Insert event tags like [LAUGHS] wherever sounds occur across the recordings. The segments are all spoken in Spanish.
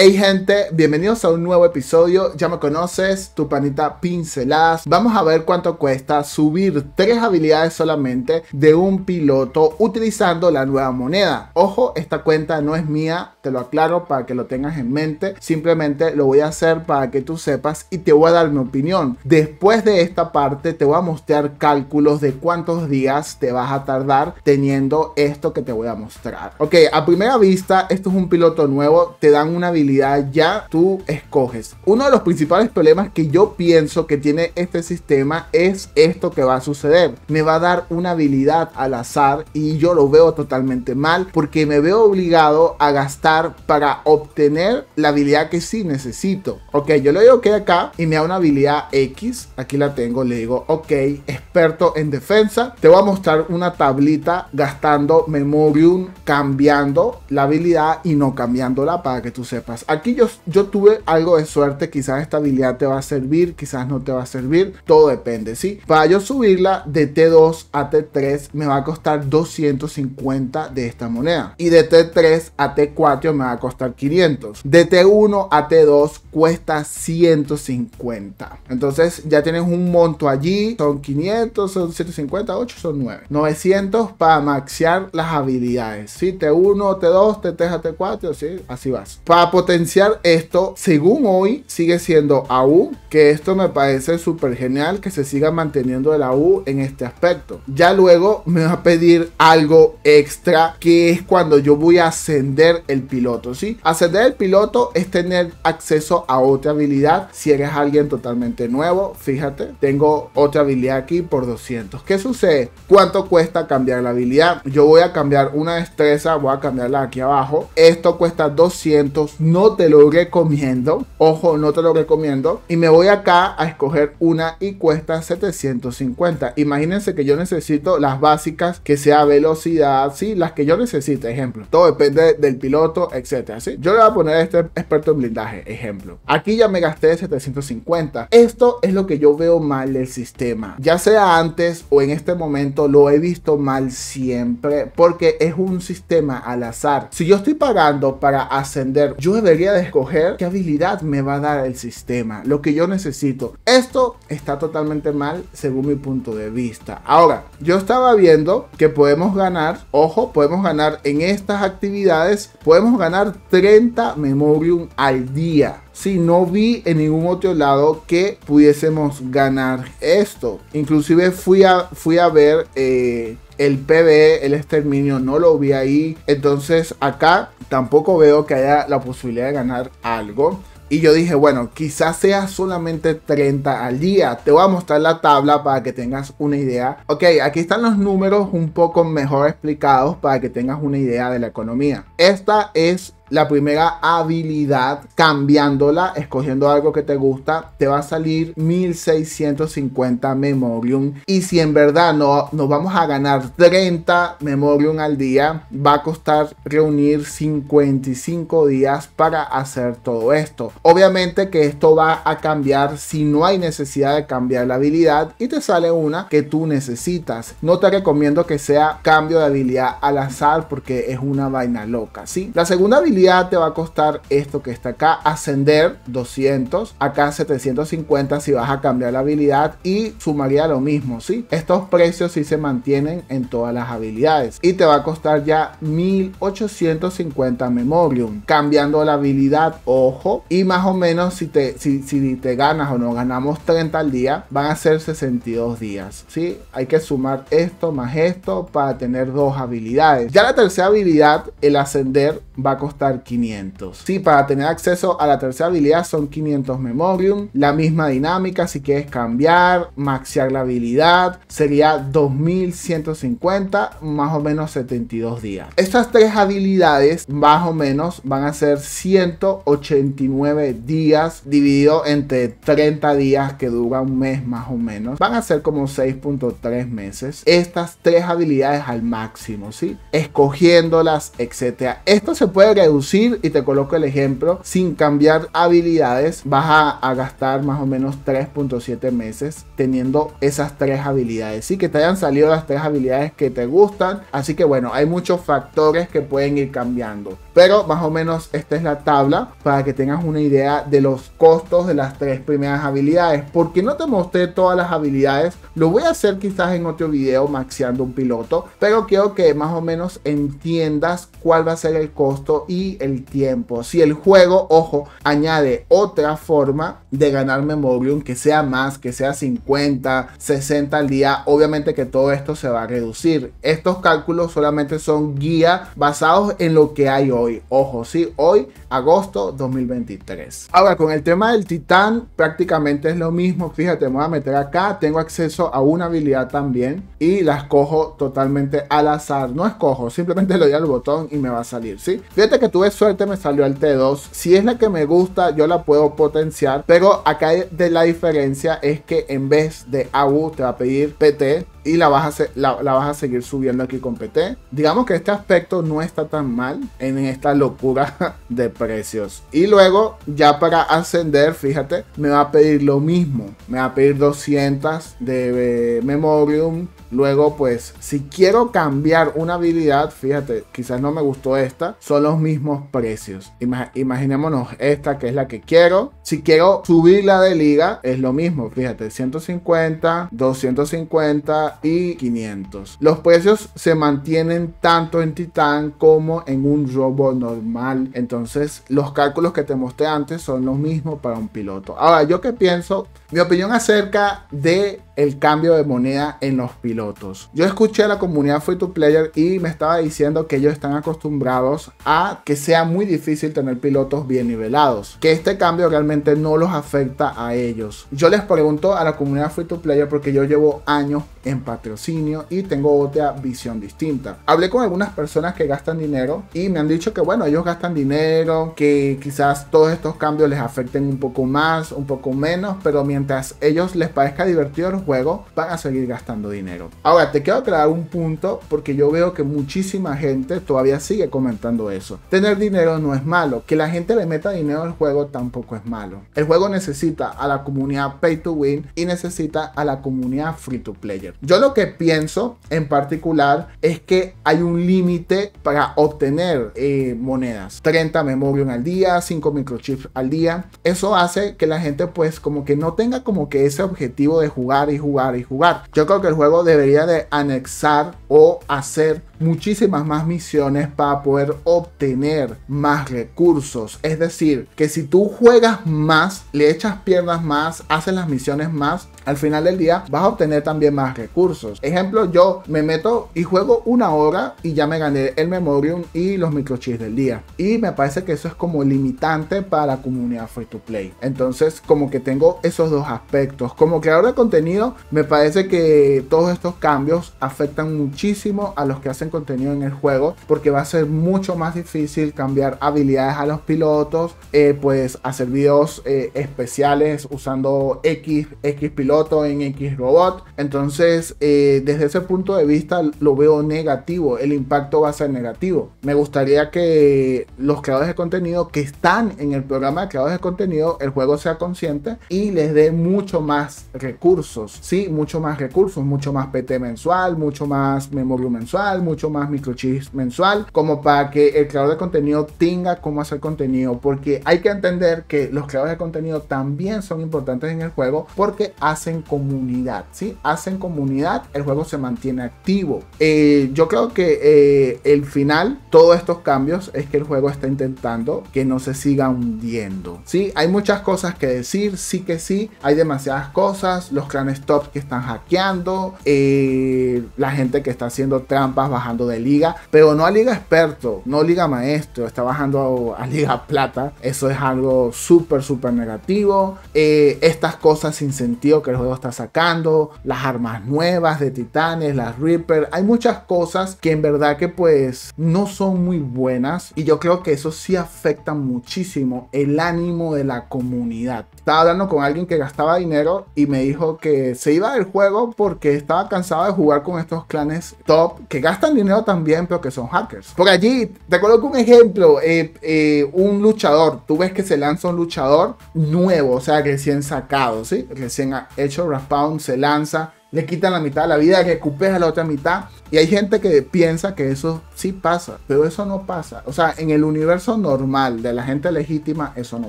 Hey gente, bienvenidos a un nuevo episodio, ya me conoces, tu panita pinceladas. Vamos a ver cuánto cuesta subir tres habilidades solamente de un piloto utilizando la nueva moneda. Ojo, esta cuenta no es mía, te lo aclaro para que lo tengas en mente, simplemente lo voy a hacer para que tú sepas y te voy a dar mi opinión. Después de esta parte te voy a mostrar cálculos de cuántos días te vas a tardar teniendo esto que te voy a mostrar. Ok, a primera vista, esto es un piloto nuevo, te dan una habilidad ya tú escoges. Uno de los principales problemas que yo pienso que tiene este sistema es esto que va a suceder. Me va a dar una habilidad al azar y yo lo veo totalmente mal porque me veo obligado a gastar para obtener la habilidad que sí necesito. Ok, yo le digo que acá y me da una habilidad X. Aquí la tengo, le digo, ok, experto en defensa. Te voy a mostrar una tablita gastando memorium, cambiando la habilidad y no cambiándola para que tú sepas Aquí yo, yo tuve algo de suerte, quizás esta habilidad te va a servir, quizás no te va a servir, todo depende, ¿sí? Para yo subirla de T2 a T3 me va a costar 250 de esta moneda y de T3 a T4 me va a costar 500. De T1 a T2 cuesta 150. Entonces ya tienes un monto allí, son 500, son 150, 8, son 9. 900 para maxear las habilidades, ¿sí? T1, T2, T3 T4, ¿sí? Así vas. Para potenciar esto, según hoy, sigue siendo AU, que esto me parece súper genial que se siga manteniendo el AU en este aspecto. Ya luego me va a pedir algo extra, que es cuando yo voy a ascender el piloto, ¿sí? Ascender el piloto es tener acceso a otra habilidad si eres alguien totalmente nuevo, fíjate, tengo otra habilidad aquí por 200. ¿Qué sucede? ¿Cuánto cuesta cambiar la habilidad? Yo voy a cambiar una destreza, voy a cambiarla aquí abajo. Esto cuesta 200 no te lo recomiendo. Ojo, no te lo recomiendo. Y me voy acá a escoger una y cuesta 750. Imagínense que yo necesito las básicas que sea velocidad, sí, las que yo necesite, ejemplo. Todo depende del piloto, etcétera, ¿sí? Yo le voy a poner este experto en blindaje, ejemplo. Aquí ya me gasté 750. Esto es lo que yo veo mal del sistema. Ya sea antes o en este momento lo he visto mal siempre porque es un sistema al azar. Si yo estoy pagando para ascender, yo debería de escoger qué habilidad me va a dar el sistema, lo que yo necesito. Esto está totalmente mal según mi punto de vista. Ahora, yo estaba viendo que podemos ganar, ojo, podemos ganar en estas actividades, podemos ganar 30 memorium al día. Si no vi en ningún otro lado que pudiésemos ganar esto. Inclusive fui a, fui a ver... Eh, el PBE, el exterminio, no lo vi ahí. Entonces acá tampoco veo que haya la posibilidad de ganar algo. Y yo dije, bueno, quizás sea solamente 30 al día. Te voy a mostrar la tabla para que tengas una idea. Ok, aquí están los números un poco mejor explicados para que tengas una idea de la economía. Esta es la primera habilidad, cambiándola, escogiendo algo que te gusta, te va a salir 1650 memorium. Y si en verdad no nos vamos a ganar 30 memorium al día, va a costar reunir 55 días para hacer todo esto. Obviamente que esto va a cambiar si no hay necesidad de cambiar la habilidad y te sale una que tú necesitas. No te recomiendo que sea cambio de habilidad al azar porque es una vaina loca, ¿sí? La segunda habilidad te va a costar esto que está acá, ascender 200, acá 750 si vas a cambiar la habilidad y sumaría lo mismo, si Estos precios si se mantienen en todas las habilidades y te va a costar ya 1850 memorium, cambiando la habilidad, ojo, y más o menos si te, si, te ganas o no ganamos 30 al día, van a ser 62 días, si Hay que sumar esto más esto para tener dos habilidades. Ya la tercera habilidad, el ascender, va a costar 500. Si para tener acceso a la tercera habilidad son 500 Memorium, la misma dinámica si quieres cambiar, maxear la habilidad, sería 2150, más o menos 72 días. Estas tres habilidades más o menos van a ser 189 días dividido entre 30 días que dura un mes más o menos. Van a ser como 6.3 meses. Estas tres habilidades al máximo, ¿sí? Escogiéndolas, etcétera. Esto se puede reducir y te coloco el ejemplo, sin cambiar habilidades, vas a, gastar más o menos 3.7 meses teniendo esas tres habilidades. Sí, que te hayan salido las tres habilidades que te gustan. Así que bueno, hay muchos factores que pueden ir cambiando. Pero más o menos esta es la tabla para que tengas una idea de los costos de las tres primeras habilidades. Porque no te mostré todas las habilidades, lo voy a hacer quizás en otro video maxeando un piloto, pero quiero que más o menos entiendas cuál va a ser el costo y el tiempo. Si el juego, ojo, añade otra forma de ganar Memorium que sea más, que sea 50, 60 al día, obviamente que todo esto se va a reducir. Estos cálculos solamente son guía basados en lo que hay hoy. Ojo, sí, hoy, agosto 2023. Ahora, con el tema del titán, prácticamente es lo mismo. Fíjate, me voy a meter acá. Tengo acceso a una habilidad también y las cojo totalmente al azar. No escojo, simplemente le doy al botón y me va a salir, ¿sí? Fíjate que tuve suerte, me salió el T2. Si es la que me gusta, yo la puedo potenciar. Pero acá de la diferencia es que en vez de AU te va a pedir PT, y la vas, a la, vas a seguir subiendo aquí con PT. Digamos que este aspecto no está tan mal en esta locura [LAUGHS] de precios. Y luego, ya para ascender, fíjate, me va a pedir lo mismo. Me va a pedir 200 de Memorium. Luego, pues, si quiero cambiar una habilidad, fíjate, quizás no me gustó esta, son los mismos precios. imaginémonos esta que es la que quiero. Si quiero subir la de liga, es lo mismo, fíjate, 150, 250 y 500. Los precios se mantienen tanto en Titan como en un robot normal. Entonces los cálculos que te mostré antes son los mismos para un piloto. Ahora, yo que pienso, mi opinión acerca de el cambio de moneda en los pilotos. Yo escuché a la comunidad Free to Player y me estaba diciendo que ellos están acostumbrados a que sea muy difícil tener pilotos bien nivelados, que este cambio realmente no los afecta a ellos. Yo les pregunto a la comunidad Free to Player porque yo llevo años en patrocinio y tengo otra visión distinta. Hablé con algunas personas que gastan dinero y me han dicho que bueno, ellos gastan dinero, que quizás todos estos cambios les afecten un poco más, un poco menos, pero mientras ellos les parezca divertido juego, van a seguir gastando dinero. Ahora, te quiero aclarar un punto porque yo veo que muchísima gente todavía sigue comentando eso. Tener dinero no es malo, que la gente le meta dinero al juego tampoco es malo. El juego necesita a la comunidad pay to win y necesita a la comunidad free to player. Yo lo que pienso en particular es que hay un límite para obtener eh, monedas. 30 memorium al día, 5 microchips al día. Eso hace que la gente pues como que no tenga como que ese objetivo de jugar y jugar y jugar. Yo creo que el juego debería de anexar o hacer muchísimas más misiones para poder obtener más recursos. Es decir, que si tú juegas más, le echas piernas más, haces las misiones más, al final del día vas a obtener también más recursos. Ejemplo, yo me meto y juego una hora y ya me gané el memorium y los microchips del día. Y me parece que eso es como limitante para la comunidad free to play. Entonces, como que tengo esos dos aspectos. Como creador de contenido, me parece que todos estos cambios afectan muchísimo a los que hacen contenido en el juego porque va a ser mucho más difícil cambiar habilidades a los pilotos, eh, pues hacer videos eh, especiales usando X, X pilotos en X Robot. Entonces, eh, desde ese punto de vista lo veo negativo, el impacto va a ser negativo. Me gustaría que los creadores de contenido que están en el programa de creadores de contenido, el juego sea consciente y les dé mucho más recursos, sí, mucho más recursos, mucho más PT mensual, mucho más memoria mensual, mucho más microchips mensual, como para que el creador de contenido tenga cómo hacer contenido, porque hay que entender que los creadores de contenido también son importantes en el juego porque hacen comunidad, ¿sí? Hacen comunidad, el juego se mantiene activo. Eh, yo creo que eh, el final, todos estos cambios, es que el juego está intentando que no se siga hundiendo, ¿sí? Hay muchas cosas que decir, sí que sí, hay demasiadas cosas, los clanes top que están hackeando, eh, la gente que está haciendo trampas bajando de liga, pero no a liga experto, no liga maestro, está bajando a, liga plata, eso es algo súper, súper negativo, estas cosas sin sentido que juego está sacando, las armas nuevas de titanes, las Reaper, hay muchas cosas que en verdad que pues no son muy buenas y yo creo que eso sí afecta muchísimo el ánimo de la comunidad estaba hablando con alguien que gastaba dinero y me dijo que se iba del juego porque estaba cansado de jugar con estos clanes top que gastan dinero también, pero que son hackers. Por allí, te coloco un ejemplo: eh, eh, un luchador. Tú ves que se lanza un luchador nuevo, o sea, recién sacado, ¿sí? Recién hecho Raspawn, se lanza, le quitan la mitad de la vida, recupera la otra mitad y hay gente que piensa que eso sí pasa, pero eso no pasa. O sea, en el universo normal de la gente legítima, eso no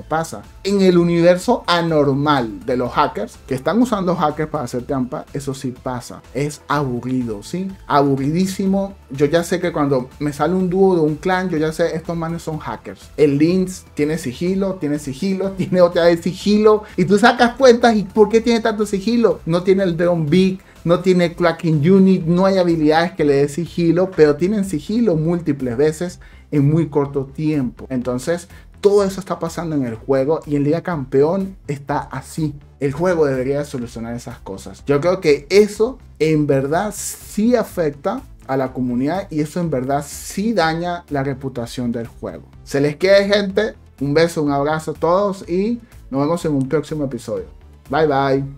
pasa. En el universo anormal de los hackers, que están usando hackers para hacer trampa, eso sí pasa. Es aburrido, ¿sí? Aburridísimo. Yo ya sé que cuando me sale un dúo de un clan, yo ya sé, estos manes son hackers. El Lynx tiene sigilo, tiene sigilo, [LAUGHS] tiene otra vez sigilo. Y tú sacas cuentas, ¿y por qué tiene tanto sigilo? No tiene el Drone Big no tiene Cracking Unit, no hay habilidades que le dé sigilo, pero tienen sigilo múltiples veces en muy corto tiempo. Entonces, todo eso está pasando en el juego y el Liga Campeón está así. El juego debería solucionar esas cosas. Yo creo que eso en verdad sí afecta a la comunidad y eso en verdad sí daña la reputación del juego. Se les queda, gente, un beso, un abrazo a todos y nos vemos en un próximo episodio. Bye bye.